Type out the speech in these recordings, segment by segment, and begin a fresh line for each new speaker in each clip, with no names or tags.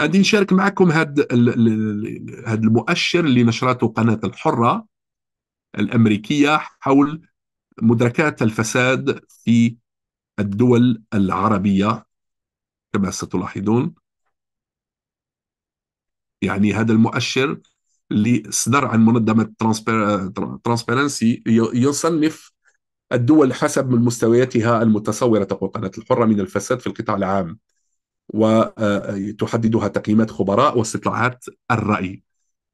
غادي نشارك معكم هاد هاد المؤشر اللي نشرته قناه الحره الامريكيه حول مدركات الفساد في الدول العربيه كما ستلاحظون يعني هذا المؤشر اللي صدر عن منظمه ترانسبيرنسي يصنف الدول حسب من مستوياتها المتصوره تقول قناه الحره من الفساد في القطاع العام وتحددها تقييمات خبراء واستطلاعات الرأي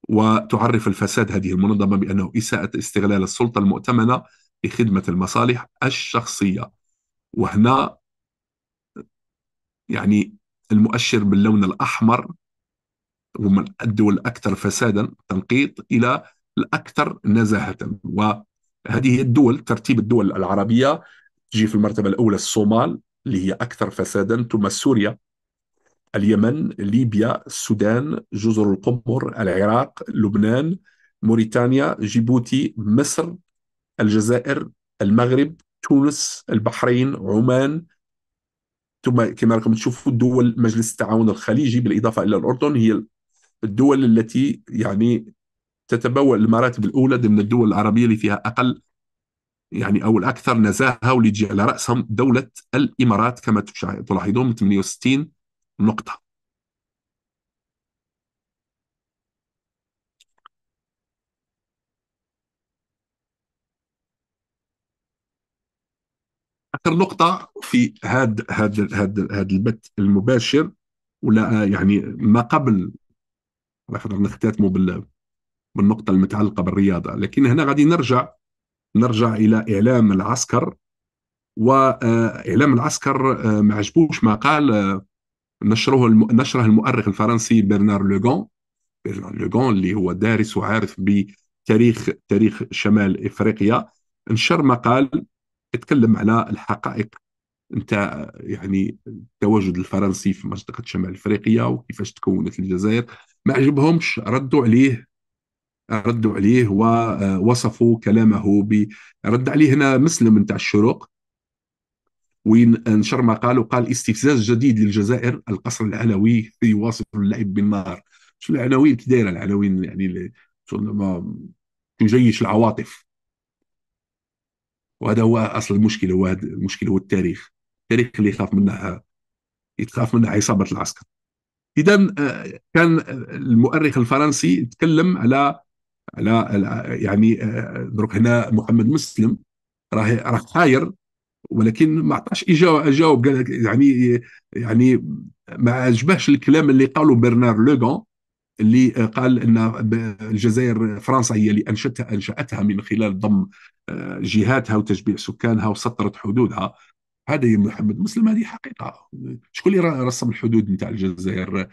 وتعرف الفساد هذه المنظمة بأنه إساءة استغلال السلطة المؤتمنة لخدمة المصالح الشخصية وهنا يعني المؤشر باللون الأحمر هم الدول الأكثر فسادا تنقيط إلى الأكثر نزاهة وهذه الدول ترتيب الدول العربية تجي في المرتبة الأولى الصومال اللي هي أكثر فسادا ثم سوريا اليمن ليبيا السودان جزر القمر العراق لبنان موريتانيا جيبوتي مصر الجزائر المغرب تونس البحرين عمان ثم كما راكم تشوفوا دول مجلس التعاون الخليجي بالاضافه الى الاردن هي الدول التي يعني تتبول المراتب الاولى ضمن الدول العربيه اللي فيها اقل يعني او الاكثر نزاهه واللي تجي على راسهم دوله الامارات كما تلاحظون من 68 نقطة آخر نقطة في هذا هذا هذا هذا البث المباشر ولا يعني ما قبل نقدر نختتموا بال بالنقطة المتعلقة بالرياضة لكن هنا غادي نرجع نرجع إلى إعلام العسكر وإعلام آه، العسكر آه، ما عجبوش ما قال آه، نشره الم... نشره المؤرخ الفرنسي برنار لوغون برنار لوغون اللي هو دارس وعارف بتاريخ تاريخ شمال افريقيا نشر مقال يتكلم على الحقائق نتاع يعني التواجد الفرنسي في منطقه شمال افريقيا وكيفاش تكونت الجزائر ما عجبهمش ردوا عليه ردوا عليه ووصفوا كلامه برد عليه هنا مسلم نتاع الشروق وين ونشر مقال وقال استفزاز جديد للجزائر القصر العلوي يواصل اللعب بالنار شو العناوين كي دايره العناوين يعني ما تجيش العواطف وهذا هو اصل المشكله هو هذا المشكل هو التاريخ التاريخ اللي يخاف منه يتخاف منه عصابه العسكر اذا آه، كان المؤرخ الفرنسي تكلم على على يعني آه، دروك هنا محمد مسلم راه راه حاير ولكن ما عطاش اجاوب قال يعني يعني ما عجبهش الكلام اللي قاله برنار لوغون اللي قال ان الجزائر فرنسا هي اللي انشتها انشاتها من خلال ضم آه، جهاتها وتجميع سكانها وسطرت حدودها هذا يا محمد مسلم هذه حقيقه شكون اللي رسم الحدود نتاع الجزائر آه،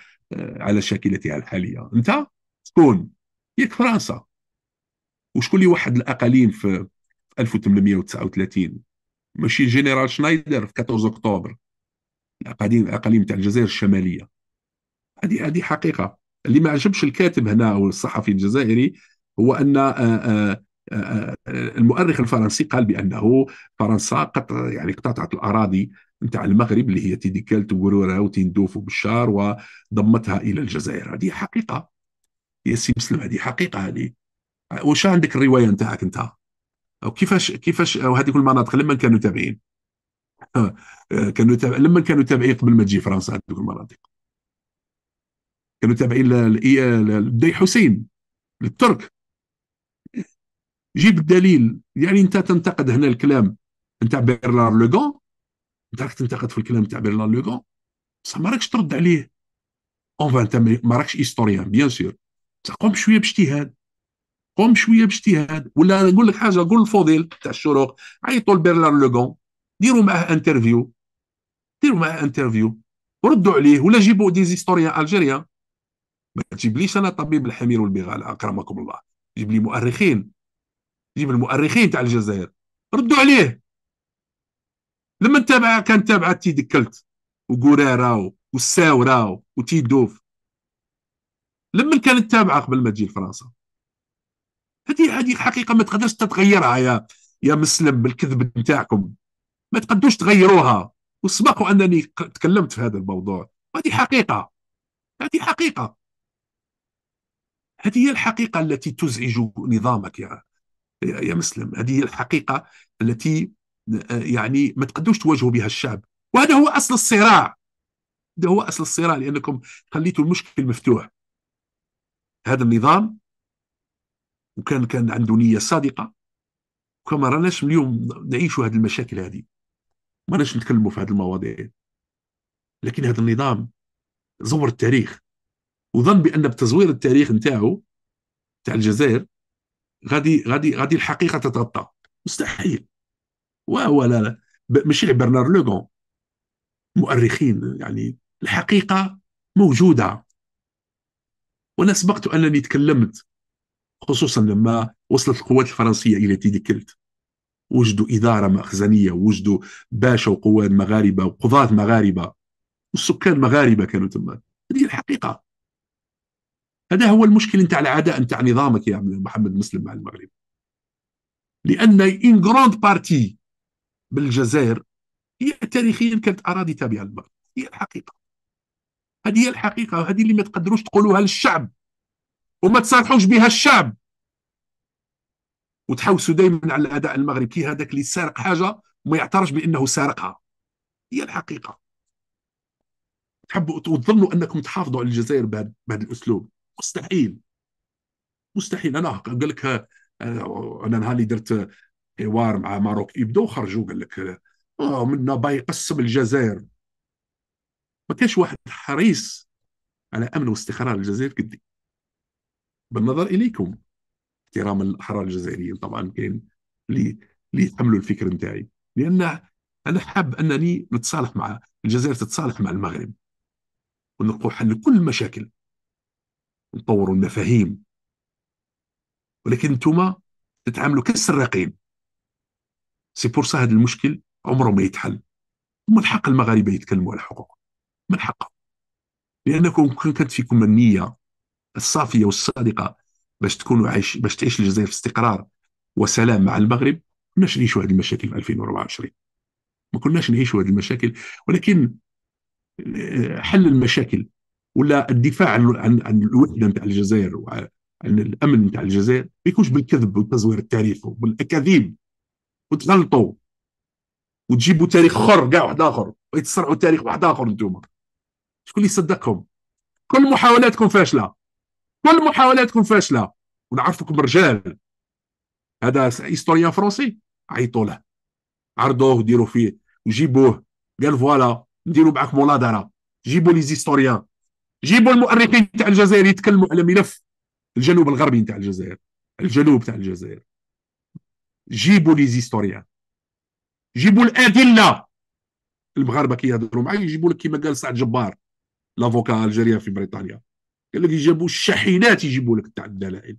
على شاكلتها الحاليه انت شكون ياك فرنسا وشكون اللي وحد الاقاليم في 1839 ماشي جنرال شنايدر في 14 اكتوبر الاقاليم الاقاليم تاع الجزائر الشماليه هذه هذه حقيقه اللي ما عجبش الكاتب هنا او الصحفي الجزائري هو ان آه، آه، آه، المؤرخ الفرنسي قال بانه فرنسا قطع يعني اقتطعت الاراضي نتاع المغرب اللي هي تيديكال وورورا وتندوف وبشار وضمتها الى الجزائر هذه حقيقه يا سي مسلم هذه حقيقه هذه واش عندك الروايه نتاعك انت او كيفاش كيفاش هذيك المناطق لما كانوا تابعين آه، آه، كانوا تابع لما كانوا تابعين قبل ما تجي فرنسا هذوك المناطق كانوا تابعين إيه، للدي حسين للترك جيب الدليل يعني انت تنتقد هنا الكلام نتاع بيرلار لوغون انت راك تنتقد في الكلام تاع بيرلار لوغون بصح ما راكش ترد عليه اون انت ما راكش هيستوريان بيان سور تقوم شويه باجتهاد قوم شويه باجتهاد ولا نقول لك حاجه قول الفضيل تاع الشروق عيطوا لبرلار لوغون ديروا معاه انترفيو ديروا معاه انترفيو ردوا عليه ولا جيبوا دي زيستوريا الجيريا ما تجيبليش انا طبيب الحمير والبغال اكرمكم الله جيب لي مؤرخين جيب المؤرخين تاع الجزائر ردوا عليه لما تابع كان تابع تي دكلت وقرارة والساورة وتيدوف لما كانت تابعه قبل ما تجي لفرنسا هذه هذه حقيقه ما تقدرش تتغيرها يا يا مسلم بالكذب نتاعكم ما تقدوش تغيروها وسبق انني تكلمت في هذا الموضوع هذه حقيقه هذه حقيقه هذه هي الحقيقه التي تزعج نظامك يا يا مسلم هذه هي الحقيقه التي يعني ما تقدوش تواجهوا بها الشعب وهذا هو اصل الصراع هذا هو اصل الصراع لانكم خليتوا المشكل مفتوح هذا النظام وكان كان عنده نيه صادقه كما راناش اليوم نعيشوا هذه المشاكل هذه ما راناش نتكلموا في هذه المواضيع لكن هذا النظام زور التاريخ وظن بان بتزوير التاريخ نتاعو تاع الجزائر غادي غادي غادي الحقيقه تتغطى مستحيل وهو لا لا ماشي برنار لوغون مؤرخين يعني الحقيقه موجوده وانا سبقت انني تكلمت خصوصا لما وصلت القوات الفرنسية إلى تيديكلت وجدوا إدارة مخزنية وجدوا باشا وقواد مغاربة وقضاة مغاربة والسكان مغاربة كانوا تما هذه الحقيقة هذا هو المشكل نتاع العداء نتاع نظامك يا محمد مسلم مع المغرب لأن إن جراند بارتي بالجزائر هي تاريخيا كانت أراضي تابعة للمغرب هي الحقيقة هذه هي الحقيقة وهذه اللي ما تقدروش تقولوها للشعب وما تصالحوش بها الشعب وتحوسوا دائما على الاداء المغرب كي هذاك اللي سارق حاجه وما يعترفش بانه سارقها هي الحقيقه تحبوا وتظنوا انكم تحافظوا على الجزائر بهذا الاسلوب مستحيل مستحيل انا قال لك آه، انا نهار اللي درت حوار مع ماروك يبدو خرجوا قال لك اه منا با يقسم الجزائر ما كانش واحد حريص على امن واستقرار الجزائر قدي بالنظر اليكم احترام الاحرار الجزائريين طبعا كاين اللي اللي يحملوا الفكر نتاعي لان انا حاب انني نتصالح مع الجزائر تتصالح مع المغرب ونلقوا حل لكل المشاكل نطوروا المفاهيم ولكن انتم تتعاملوا كالسراقين سي بور هذا المشكل عمره ما يتحل ومن حق المغاربه يتكلموا على الحقوق من حقهم لانكم كان كانت فيكم النيه الصافيه والصادقه باش تكونوا عايش باش تعيش الجزائر في استقرار وسلام مع المغرب كناش نعيشوا هذه المشاكل في 2024 ما كناش نعيشوا هذه المشاكل ولكن آه، حل المشاكل ولا الدفاع عن عن الوحده نتاع الجزائر وعن الامن نتاع الجزائر ما يكونش بالكذب والتزوير التاريخ وبالاكاذيب وتغلطوا وتجيبوا تاريخ اخر كاع واحد اخر ويتسرعوا تاريخ واحد اخر انتوما شكون اللي يصدقكم كل محاولاتكم فاشله كل محاولاتكم فاشله ونعرفكم رجال هذا هيستوريان فرونسي عيطوا له عرضوه ديروا فيه وجيبوه قال فوالا نديروا معك مناظره جيبوا لي زيستوريان جيبوا المؤرخين تاع الجزائر يتكلموا على ملف الجنوب الغربي تاع الجزائر الجنوب تاع الجزائر جيبوا لي زيستوريان جيبوا الادله المغاربه كيهضروا معايا يجيبوا لك كما قال سعد جبار لافوكا الجيريان في بريطانيا قال لك يجيبوا الشاحنات يجيبوا لك تاع الدلائل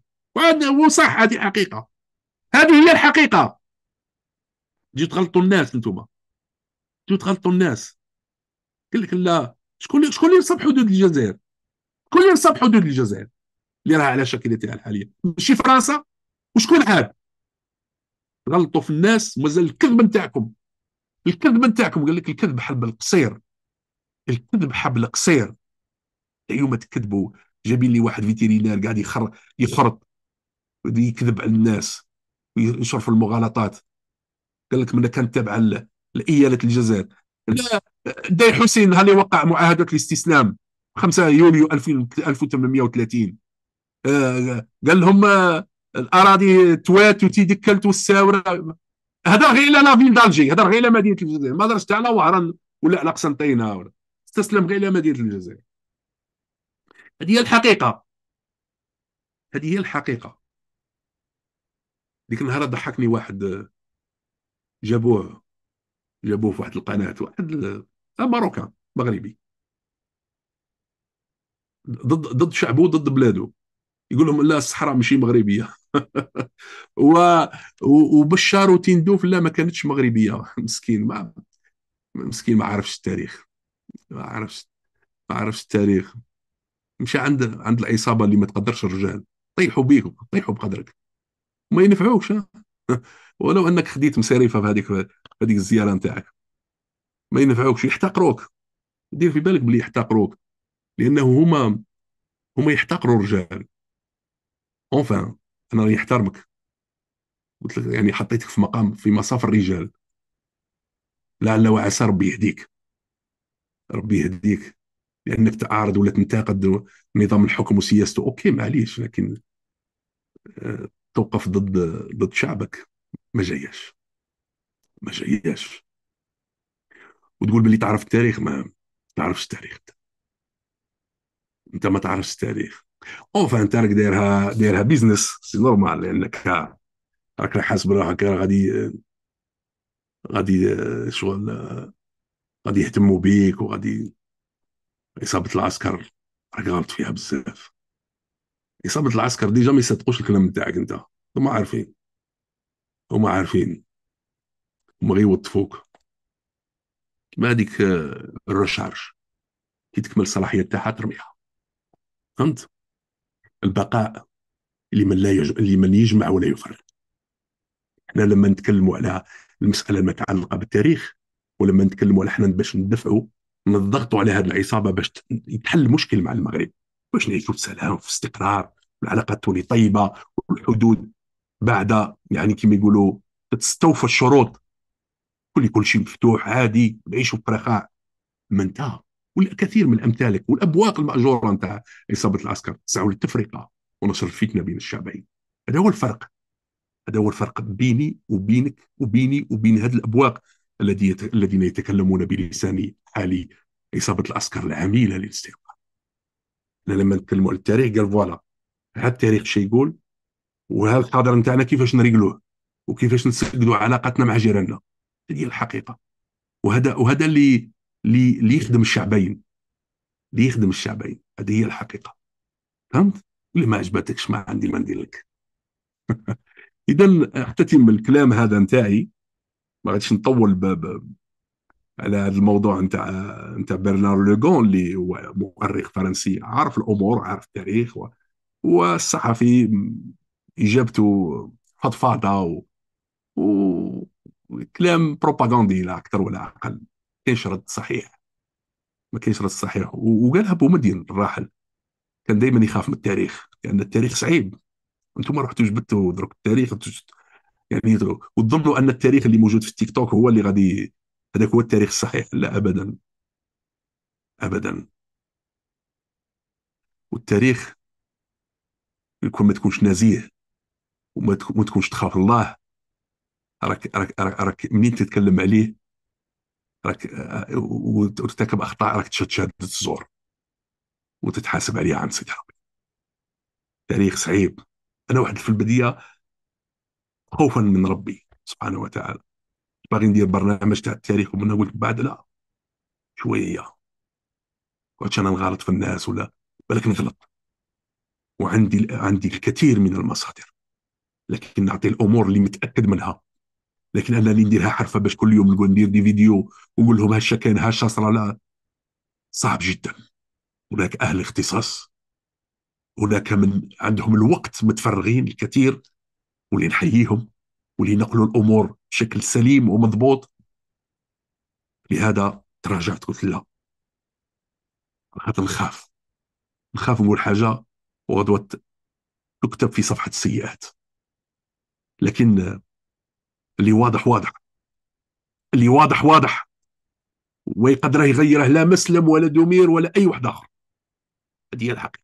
وصح هذه حقيقه هذه هي الحقيقه تجي تغلطوا الناس انتم تجي تغلطوا الناس قال لك لا شكون شكون اللي ينصب حدود الجزائر شكون اللي ينصب حدود الجزائر اللي راها على شكلتها الحاليه ماشي فرنسا وشكون عاد غلطوا في الناس مازال الكذب نتاعكم الكذب نتاعكم قال لك الكذب حبل قصير الكذب حبل قصير اليوم تكذبوا جايبين لي واحد فيتيرينير قاعد يخر يخرط يكذب على الناس ويشرف المغالطات قال لك من كان تابع لايالة الجزائر داي حسين هل وقع معاهده الاستسلام 5 يوليو 1830 آه، قال لهم آه، الاراضي توات وتيدكلت والساوره هذا غير لا فين دالجي هذا غير مدينه الجزائر ما درش على وهران ولا على قسنطينه استسلم غير مدينه الجزائر هذه هي الحقيقه هذه هي الحقيقه ديك النهار ضحكني واحد جابوه جابوه في واحد القناه واحد آه، ماروكان مغربي ضد ضد شعبه ضد بلاده يقول لهم لا الصحراء ماشي مغربيه و وبشار وتندوف لا ما كانتش مغربيه مسكين ما مسكين ما عرفش التاريخ ما عرفش ما عرفش التاريخ مشى عند عند العصابه اللي ما تقدرش الرجال طيحوا بيهم طيحوا بقدرك ما ينفعوكش ولو انك خديت مصاريفه في هذيك في هذيك الزياره نتاعك ما ينفعوكش يحتقروك دير في بالك بلي يحتقروك لانه هما هما يحتقروا الرجال اونفان انا راني نحترمك قلت لك يعني حطيتك في مقام في مصاف الرجال لعل وعسى ربي يهديك ربي يهديك لانك تعارض ولا تنتقد نظام الحكم وسياسته اوكي معليش لكن آه، توقف ضد ضد شعبك ما جاياش ما جاياش وتقول باللي تعرف التاريخ ما تعرفش التاريخ انت ما تعرفش التاريخ او انت راك دايرها دايرها بيزنس سي نورمال لانك راك حاسب روحك غادي غادي آه، شغل آه، غادي يهتموا بيك وغادي اصابه العسكر راك غلط فيها بزاف اصابه العسكر ديجا ما يصدقوش الكلام نتاعك انت هما عارفين هما عارفين هما غيوظفوك يوظفوك كيما هذيك آه، الرشارج كي تكمل الصلاحيه تاعها ترميها فهمت البقاء لمن لا يج... لمن يجمع ولا يفرق احنا لما نتكلموا على المساله المتعلقه بالتاريخ ولما نتكلموا على احنا باش ندفعوا نضغطوا على هذه العصابه باش يتحل المشكل مع المغرب باش نعيشوا في سلام وفي استقرار والعلاقات تولي طيبه والحدود بعد يعني كما يقولوا تستوفى الشروط كل كل شيء مفتوح عادي نعيشوا في رخاء ما انتهى والكثير من امثالك والابواق الماجوره نتاع عصابه العسكر تسعوا للتفرقه ونشر الفتنه بين الشعبين هذا هو الفرق هذا هو الفرق بيني وبينك وبيني وبين هذه الابواق الذين يتكلمون بلسان حالي اصابه العسكر العميله للاستيقاظ لما نتكلموا على التاريخ قال فوالا هذا التاريخ شي يقول وهذا الحاضر نتاعنا كيفاش نريقلوه وكيفاش نسدوا علاقتنا مع جيراننا هذه الحقيقه وهذا وهذا اللي اللي يخدم الشعبين اللي يخدم الشعبين هذه هي الحقيقه فهمت اللي ما عجبتكش ما عندي ما ندير لك اذا اختتم الكلام هذا نتاعي ما غاديش نطول على هذا الموضوع نتاع نتاع برنار لوغون اللي هو مؤرخ فرنسي عارف الامور عارف التاريخ و... والصحفي اجابته فضفاضه و... وكلام بروباغاندي لا اكثر ولا اقل كاينش رد صحيح ما كاينش رد صحيح و... وقالها بومدين الراحل كان دائما يخاف من التاريخ لان يعني التاريخ صعيب انتم رحتوا جبتوا درك التاريخ يعني وتظنوا ان التاريخ اللي موجود في التيك توك هو اللي غادي هذاك هو التاريخ الصحيح لا أبدا أبدا والتاريخ يكون ما تكونش نزيه وما تكونش تخاف الله راك راك راك, راك منين تتكلم عليه راك آه، وترتكب اخطاء راك تشهد الزور وتتحاسب عليها عن سيدي ربي تاريخ صعيب انا واحد في البديه خوفا من ربي سبحانه وتعالى باغي ندير برنامج تاع التاريخ ومن قلت بعد لا شويه كنت انا نغلط في الناس ولا بالك نغلط وعندي عندي الكثير من المصادر لكن نعطي الامور اللي متاكد منها لكن انا اللي نديرها حرفه باش كل يوم نقول ندير دي فيديو ونقول لهم هاشا كاين هاشا صرا لا صعب جدا هناك اهل اختصاص هناك من عندهم الوقت متفرغين الكثير واللي نحييهم واللي نقلوا الامور بشكل سليم ومضبوط لهذا تراجعت قلت لا خاطر نخاف نخاف نقول حاجه وغدوه تكتب في صفحه السيئات لكن اللي واضح واضح اللي واضح واضح ويقدر يغيره لا مسلم ولا دمير ولا اي واحد اخر هذه هي الحقيقه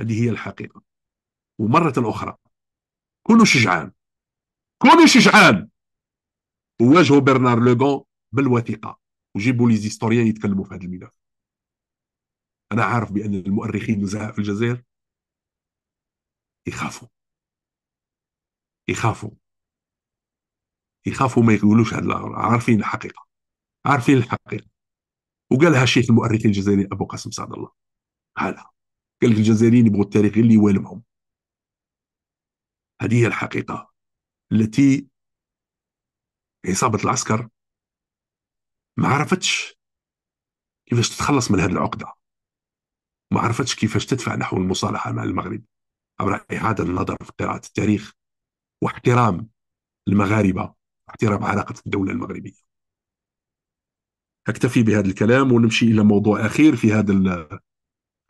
هذه هي الحقيقه ومره اخرى كونوا شجعان كوني شجعان وواجهوا برنار لوغون بالوثيقه وجيبوا لي زيستوريان يتكلموا في هذا الملف انا عارف بان المؤرخين نزهاء في الجزائر يخافوا يخافوا يخافوا ما يقولوش هاد عارفين الحقيقه عارفين الحقيقه وقالها شيخ المؤرخين الجزائري ابو قاسم سعد الله قالها قال لك الجزائريين يبغوا التاريخ اللي يوالمهم هذه هي الحقيقه التي عصابة العسكر ما عرفتش كيفاش تتخلص من هذه العقدة ما عرفتش كيفاش تدفع نحو المصالحة مع المغرب عبر إعادة النظر في قراءة التاريخ واحترام المغاربة واحترام علاقة الدولة المغربية أكتفي بهذا الكلام ونمشي إلى موضوع أخير في هذا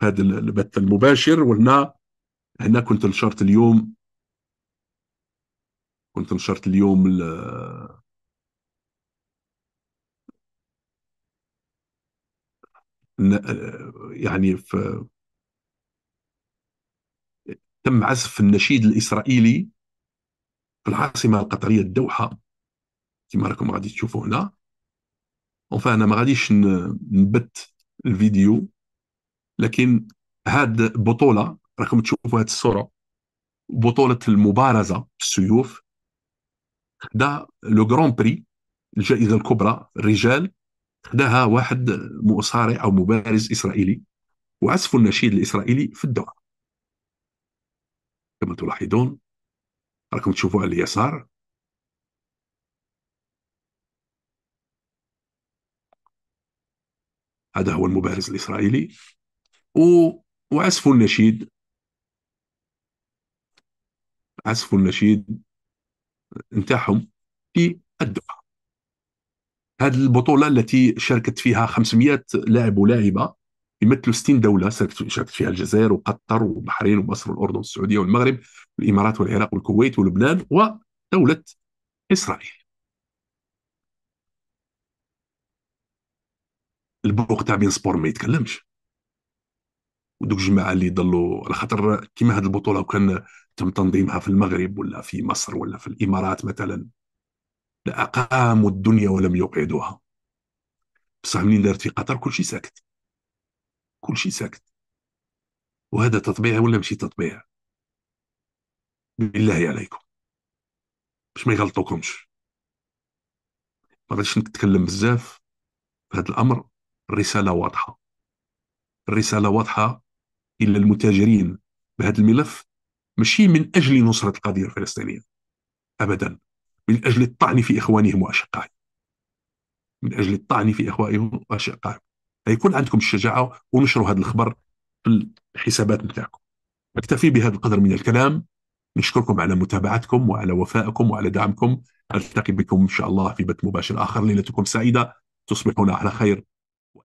هذا البث المباشر وهنا هنا كنت نشرت اليوم كنت نشرت اليوم ال- يعني في تم عزف النشيد الإسرائيلي في العاصمة القطرية الدوحة كما راكم غادي تشوفوا هنا اونفا انا ما غاديش نبت الفيديو لكن هاد بطولة راكم تشوفوا هاد الصورة بطولة المبارزة بالسيوف خدا لو غران بري الجائزه الكبرى الرجال خداها واحد مصارع او مبارز اسرائيلي وعزف النشيد الاسرائيلي في الدعاء كما تلاحظون راكم تشوفوا على اليسار هذا هو المبارز الاسرائيلي و... وعزف النشيد عزف النشيد نتاعهم في الدوحه هذه البطوله التي شاركت فيها 500 لاعب ولاعبه يمثلوا 60 دوله شاركت فيها الجزائر وقطر والبحرين ومصر والاردن والسعوديه والمغرب والامارات والعراق والكويت ولبنان ودوله اسرائيل البوق تاع بين سبور ما يتكلمش ودوك الجماعه اللي ضلوا على خاطر كيما هذه البطوله وكان تم تنظيمها في المغرب ولا في مصر ولا في الإمارات مثلا لأقاموا الدنيا ولم يقعدوها بصح منين دارت في قطر كل شيء ساكت كل شيء ساكت وهذا تطبيع ولا ماشي تطبيع بالله عليكم باش ما يغلطوكمش ما غاديش نتكلم بزاف في هذا الامر الرساله واضحه الرساله واضحه الى المتاجرين بهذا الملف ماشي من أجل نصرة القضية الفلسطينية أبدا من أجل الطعن في إخوانهم وأشقائهم من أجل الطعن في إخوانهم وأشقائهم يكون عندكم الشجاعة ونشروا هذا الخبر في الحسابات نتاعكم أكتفي بهذا القدر من الكلام نشكركم على متابعتكم وعلى وفائكم وعلى دعمكم ألتقي بكم إن شاء الله في بث مباشر آخر ليلتكم سعيدة تصبحون على خير